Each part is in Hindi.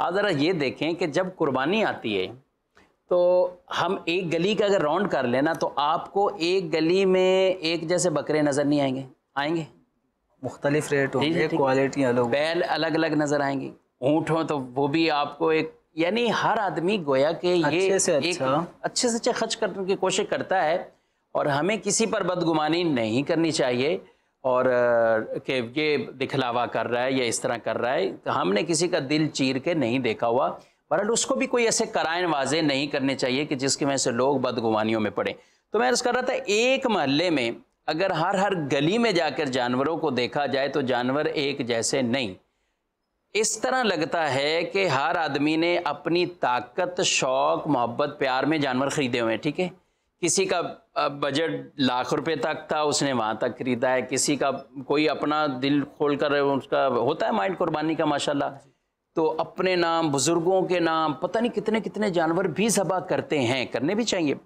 आप ज़रा ये देखें कि जब कुर्बानी आती है तो हम एक गली का अगर राउंड कर लेना तो आपको एक गली में एक जैसे बकरे नज़र नहीं आएंगे आएंगे मुख्तलिफ रेट होंगे क्वालिटी अलग बैल अलग अलग नज़र आएंगी ऊँट हों तो वो भी आपको एक यानी हर आदमी गोया के ये अच्छे से अच्छा अच्छे से अच्छे खर्च करने की कोशिश करता है और हमें किसी पर बदगुमानी नहीं करनी चाहिए और के ये दिखलावा कर रहा है या इस तरह कर रहा है तो हमने किसी का दिल चीर के नहीं देखा हुआ पर उसको भी कोई ऐसे कराइन वाजे नहीं करने चाहिए कि जिसकी वजह से लोग बदगुमानियों में पड़े तो मैं अर्ज़ कर रहा था एक महल्ले में अगर हर हर गली में जाकर जानवरों को देखा जाए तो जानवर एक जैसे नहीं इस तरह लगता है कि हर आदमी ने अपनी ताकत शौक मोहब्बत प्यार में जानवर खरीदे हुए हैं ठीक है किसी का बजट लाख रुपए तक था उसने वहाँ तक खरीदा है किसी का कोई अपना दिल खोल कर उसका होता है माइंड कुर्बानी का माशाल्लाह तो अपने नाम बुज़ुर्गों के नाम पता नहीं कितने कितने जानवर भी जबा करते हैं करने भी चाहिए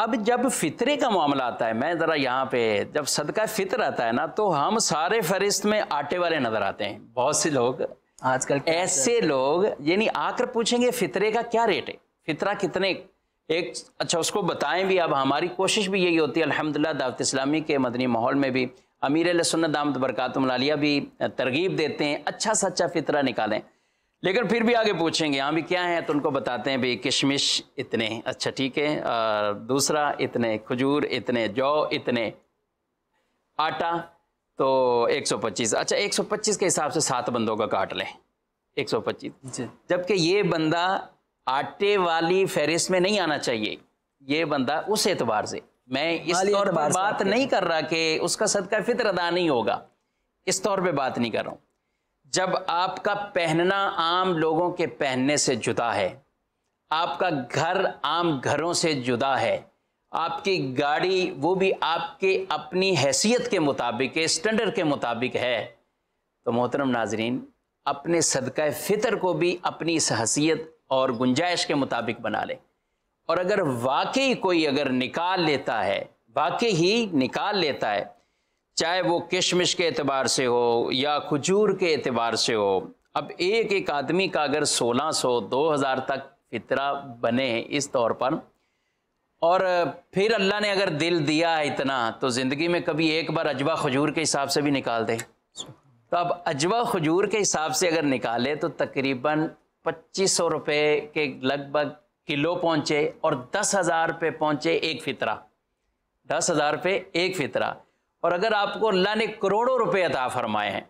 अब जब फितरे का मामला आता है मैं ज़रा यहाँ पे जब सदका फितर आता है ना तो हम सारे फहरिस्त में आटे वाले नज़र आते हैं बहुत से लोग आजकल ऐसे लोग यानी आकर पूछेंगे फितरे का क्या रेट है फितरा कितने एक अच्छा उसको बताएं भी अब हमारी कोशिश भी यही होती है अलहमदिल्ला दावत इस्लामी के मदनी माहौल में भी अमीर सुन्नत दामद बरकतमालिया भी तरगीब देते हैं अच्छा सच्चा फितरा निकालें लेकिन फिर भी आगे पूछेंगे यहाँ भी क्या है तो उनको बताते हैं भाई किशमिश इतने अच्छा ठीक है और दूसरा इतने खजूर इतने जौ इतने आटा तो 125 अच्छा 125 के हिसाब से सात बंदों का काट लें 125 जबकि ये बंदा आटे वाली फहरिस्त में नहीं आना चाहिए ये बंदा उस एतबार से मैं इस तौर पर बात नहीं कर रहा कि उसका सदका फितर अदा नहीं होगा इस तौर पे बात नहीं कर रहा हूँ जब आपका पहनना आम लोगों के पहनने से जुदा है आपका घर आम घरों से जुदा है आपकी गाड़ी वो भी आपके अपनी हैसियत के मुताबिक है स्टैंडर्ड के मुताबिक है तो मोहतरम नाजरीन अपने सदका फ़ितर को भी अपनी इस हैसियत और गुंजाइश के मुताबिक बना लें और अगर वाकई कोई अगर निकाल लेता है वाकई ही निकाल लेता है चाहे वो किशमिश के अतबार से हो या खजूर के अतबार से हो अब एक एक आदमी का अगर 1600 सौ, दो हज़ार तक फितरा बने इस तौर पर और फिर अल्लाह ने अगर दिल दिया है इतना तो ज़िंदगी में कभी एक बार अजवा खजूर के हिसाब से भी निकाल दें तो अब अजवा खजूर के हिसाब से अगर निकाले तो तकरीबन पच्चीस सौ रुपये के लगभग किलो पहुंचे और दस हज़ार रुपये पहुँचे एक फितरा दस हज़ार रुपये एक फितरा और अगर आपको अल्लाह ने करोड़ों रुपये अता फरमाए हैं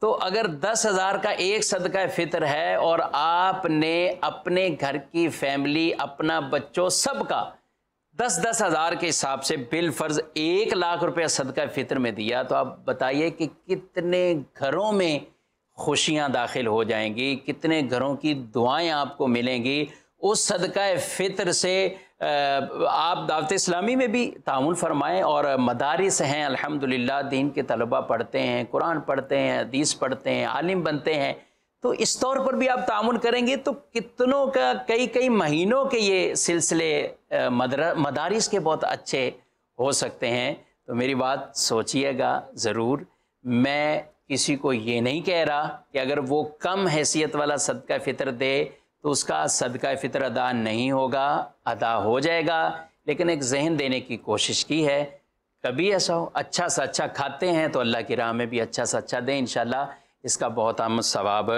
तो अगर दस हज़ार का एक सदका फितर है और आपने अपने घर की फैमिली अपना बच्चों सबका दस दस हज़ार के हिसाब से बिल फर्ज एक लाख रुपया सदका फितर में दिया तो आप बताइए कि कितने घरों में खुशियाँ दाखिल हो जाएंगी कितने घरों की दुआएं आपको मिलेंगी उस सदका फितर से आप दावत इस्लामी में भी ताउन फरमाएँ और मदारस हैं अल्हम्दुलिल्लाह दीन के तलबा पढ़ते हैं कुरान पढ़ते हैं हदीस पढ़ते हैं आलिम बनते हैं तो इस तौर पर भी आप ताउन करेंगे तो कितनों का कई कई महीनों के ये सिलसिले मदारस के बहुत अच्छे हो सकते हैं तो मेरी बात सोचिएगा ज़रूर मैं किसी को ये नहीं कह रहा कि अगर वो कम हैसियत वाला सदका फितर दे तो उसका सदका फितर अदा नहीं होगा अदा हो जाएगा लेकिन एक जहन देने की कोशिश की है कभी ऐसा हो अच्छा सा अच्छा खाते हैं तो अल्लाह की राह में भी अच्छा सा अच्छा दें इन इसका बहुत हम सवाब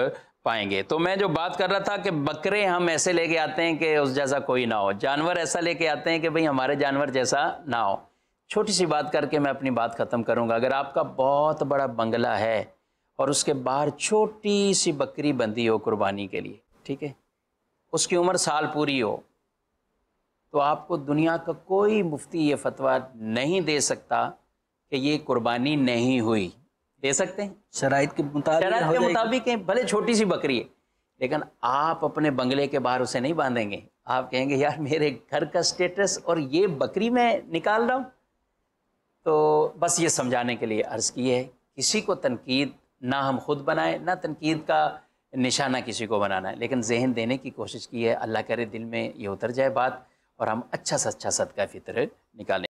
पाएंगे तो मैं जो बात कर रहा था कि बकरे हम ऐसे लेके आते हैं कि उस जैसा कोई ना हो जानवर ऐसा लेके आते हैं कि भाई हमारे जानवर जैसा ना हो छोटी सी बात करके मैं अपनी बात ख़त्म करूंगा अगर आपका बहुत बड़ा बंगला है और उसके बाहर छोटी सी बकरी बंदी हो कुर्बानी के लिए ठीक है उसकी उम्र साल पूरी हो तो आपको दुनिया का कोई मुफ्ती ये फतवा नहीं दे सकता कि ये कुर्बानी नहीं हुई दे सकते हैं शराइत के मुताबिक के मुताबिक है भले छोटी सी बकरी है लेकिन आप अपने बंगले के बाहर उसे नहीं बांधेंगे आप कहेंगे यार मेरे घर का स्टेटस और ये बकरी मैं निकाल रहा हूँ तो बस ये समझाने के लिए अर्ज़ की है किसी को तनकीद ना हम खुद बनाए ना तनकीद का निशाना किसी को बनाना है लेकिन जहन देने की कोशिश की है अल्लाह करे दिल में ये उतर जाए बात और हम अच्छा सा अच्छा सदका फ़ितर निकालें